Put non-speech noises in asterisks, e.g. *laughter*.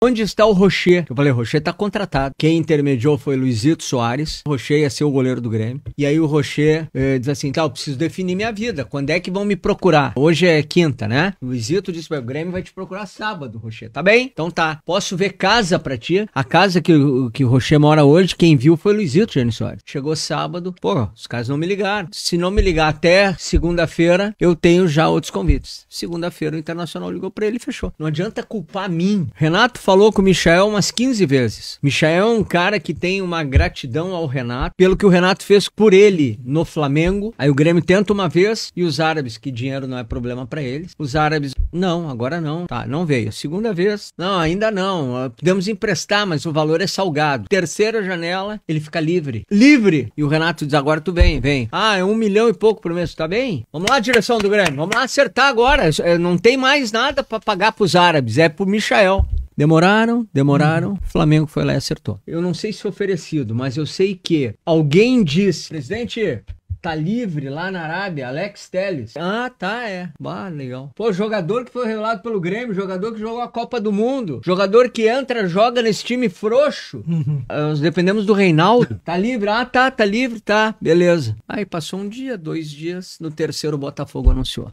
Onde está o Rocher? Eu falei, o Rocher tá contratado. Quem intermediou foi Luizito Soares. O Rocher ia ser o goleiro do Grêmio. E aí o Rocher eh, diz assim: tá, eu preciso definir minha vida. Quando é que vão me procurar? Hoje é quinta, né? O Luizito disse: o Grêmio vai te procurar sábado, Rocher. Tá bem? Então tá. Posso ver casa pra ti? A casa que, que o Rocher mora hoje, quem viu foi o Luizito, Jane Soares. Chegou sábado, pô, os caras não me ligaram. Se não me ligar até segunda-feira, eu tenho já outros convites. Segunda-feira o Internacional ligou pra ele e fechou. Não adianta culpar mim. Renato falou com o Michael umas 15 vezes. Michael é um cara que tem uma gratidão ao Renato pelo que o Renato fez por ele no Flamengo. Aí o Grêmio tenta uma vez e os árabes, que dinheiro não é problema para eles, os árabes, não, agora não, tá, não veio. Segunda vez, não, ainda não. Ah, podemos emprestar, mas o valor é salgado. Terceira janela, ele fica livre. Livre! E o Renato diz: agora tu vem, vem. Ah, é um milhão e pouco por mês, tá bem? Vamos lá, direção do Grêmio, vamos lá acertar agora. Não tem mais nada para pagar pros árabes, é pro Michael. Demoraram, demoraram, hum. Flamengo foi lá e acertou. Eu não sei se foi oferecido, mas eu sei que alguém disse, presidente, tá livre lá na Arábia, Alex Telles. Ah, tá, é. Bah, legal. Pô, jogador que foi revelado pelo Grêmio, jogador que jogou a Copa do Mundo, jogador que entra, joga nesse time frouxo. Uhum. Ah, nós dependemos do Reinaldo. *laughs* Tá livre? Ah, tá, tá livre, tá. Beleza. Aí passou um dia, dois dias, no terceiro o Botafogo anunciou.